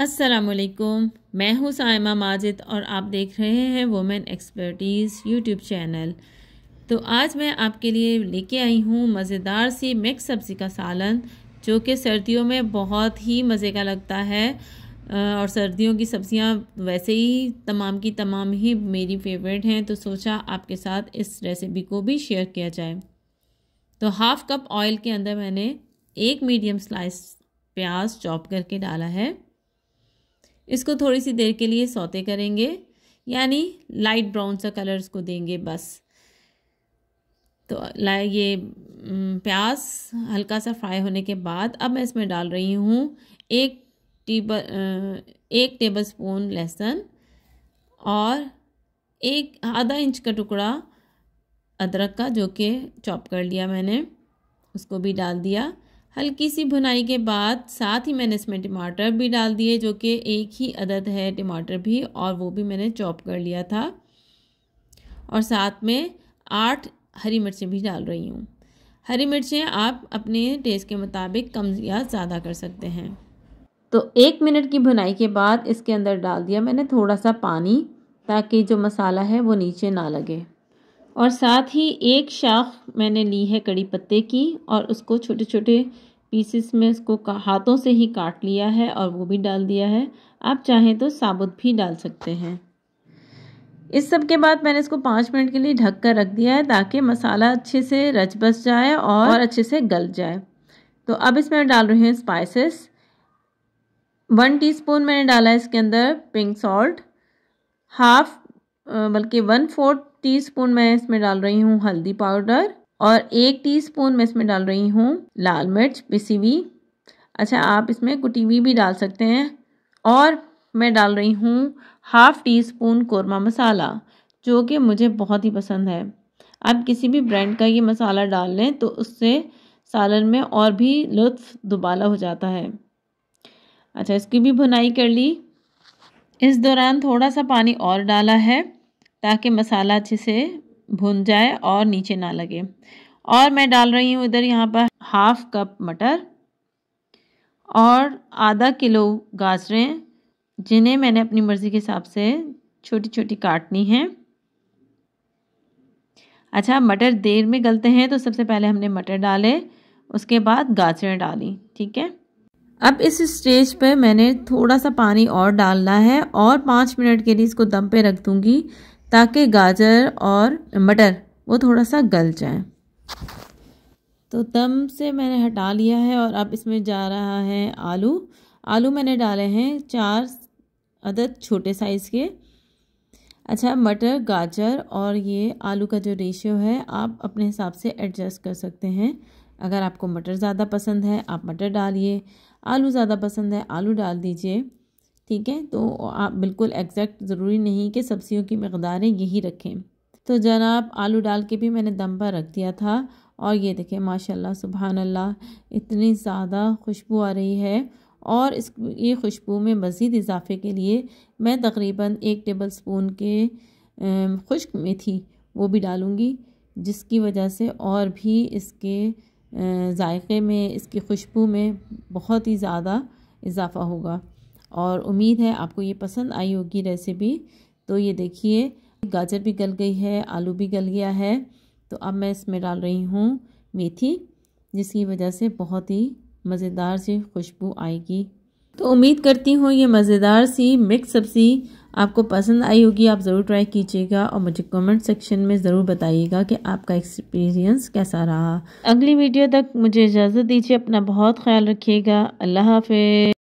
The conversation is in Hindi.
असलकुम मैं हूँ सायमा माजिद और आप देख रहे हैं वुमेन एक्सपर्टीज़ यूट्यूब चैनल तो आज मैं आपके लिए लेके आई हूँ मज़ेदार सी मिक्स सब्ज़ी का सालन जो कि सर्दियों में बहुत ही मज़े का लगता है और सर्दियों की सब्ज़ियां वैसे ही तमाम की तमाम ही मेरी फेवरेट हैं तो सोचा आपके साथ इस रेसिपी को भी शेयर किया जाए तो हाफ़ कप ऑयल के अंदर मैंने एक मीडियम स्लाइस प्याज चॉप करके डाला है इसको थोड़ी सी देर के लिए सौते करेंगे यानी लाइट ब्राउन सा कलर इसको देंगे बस तो ये प्याज हल्का सा फ्राई होने के बाद अब मैं इसमें डाल रही हूँ एक टीबल एक टेबल स्पून लहसुन और एक आधा इंच का टुकड़ा अदरक का जो कि चॉप कर लिया मैंने उसको भी डाल दिया हल्की सी भुनाई के बाद साथ ही मैंने इसमें टमाटर भी डाल दिए जो कि एक ही अदद है टमाटर भी और वो भी मैंने चॉप कर लिया था और साथ में आठ हरी मिर्चें भी डाल रही हूँ हरी मिर्चें आप अपने टेस्ट के मुताबिक कम या ज़्यादा कर सकते हैं तो एक मिनट की भुनाई के बाद इसके अंदर डाल दिया मैंने थोड़ा सा पानी ताकि जो मसाला है वो नीचे ना लगे और साथ ही एक शाख मैंने ली है कड़ी पत्ते की और उसको छोटे छोटे पीसेस में उसको हाथों से ही काट लिया है और वो भी डाल दिया है आप चाहें तो साबुत भी डाल सकते हैं इस सब के बाद मैंने इसको पाँच मिनट के लिए ढक कर रख दिया है ताकि मसाला अच्छे से रच बस जाए और, और अच्छे से गल जाए तो अब इसमें डाल रही हूँ स्पाइसेस वन टीस्पून मैंने डाला है इसके अंदर पिंक सॉल्ट हाफ बल्कि वन फोर्थ टीस्पून मैं इसमें डाल रही हूँ हल्दी पाउडर और एक टीस्पून मैं इसमें डाल रही हूँ लाल मिर्च पिसी हुई अच्छा आप इसमें कुटी हुई भी डाल सकते हैं और मैं डाल रही हूँ half teaspoon korma masala जो कि मुझे बहुत ही पसंद है आप किसी भी ब्रांड का ये मसाला डाल लें तो उससे सालन में और भी लुत्फ दुबाला हो जाता है अच्छा इसकी भी भुनाई कर ली इस दौरान थोड़ा सा पानी और डाला है ताकि मसाला अच्छे से भुन जाए और नीचे ना लगे और मैं डाल रही हूँ इधर यहाँ पर हाफ कप मटर और आधा किलो गाजरें जिन्हें मैंने अपनी मर्ज़ी के हिसाब से छोटी छोटी काटनी है अच्छा मटर देर में गलते हैं तो सबसे पहले हमने मटर डाले उसके बाद गाजरें डाली ठीक है अब इस स्टेज पर मैंने थोड़ा सा पानी और डालना है और पाँच मिनट के लिए इसको दम पे रख दूँगी ताकि गाजर और मटर वो थोड़ा सा गल जाए तो दम से मैंने हटा लिया है और अब इसमें जा रहा है आलू आलू मैंने डाले हैं चार अदद छोटे साइज़ के अच्छा मटर गाजर और ये आलू का जो रेशियो है आप अपने हिसाब से एडजस्ट कर सकते हैं अगर आपको मटर ज़्यादा पसंद है आप मटर डालिए आलू ज़्यादा पसंद है आलू डाल दीजिए ठीक है तो आप बिल्कुल एग्जैक्ट ज़रूरी नहीं कि सब्जियों की मकदारें यही रखें तो जनाब आलू डाल के भी मैंने दम पर रख दिया था और ये देखें माशाल्लाह सुबहान अल्लाह इतनी ज़्यादा खुशबू आ रही है और इस ये खुशबू में मज़ीद इजाफे के लिए मैं तकरीबन एक टेबल स्पून के खुश्क मेथी वो भी डालूँगी जिसकी वजह से और भी इसके जायक़े में इसकी खुशबू में बहुत ही ज़्यादा इजाफ़ा होगा और उम्मीद है आपको ये पसंद आई होगी रेसिपी तो ये देखिए गाजर भी गल गई है आलू भी गल गया है तो अब मैं इसमें डाल रही हूँ मेथी जिसकी वजह से बहुत ही मज़ेदार सी खुशबू आएगी तो उम्मीद करती हूँ ये मज़ेदार सी मिक्स सब्ज़ी आपको पसंद आई होगी आप ज़रूर ट्राई कीजिएगा और मुझे कमेंट सेक्शन में ज़रूर बताइएगा कि आपका एक्सपीरियंस कैसा रहा अगली वीडियो तक मुझे इजाज़त दीजिए अपना बहुत ख्याल रखिएगा अल्लाह हाफि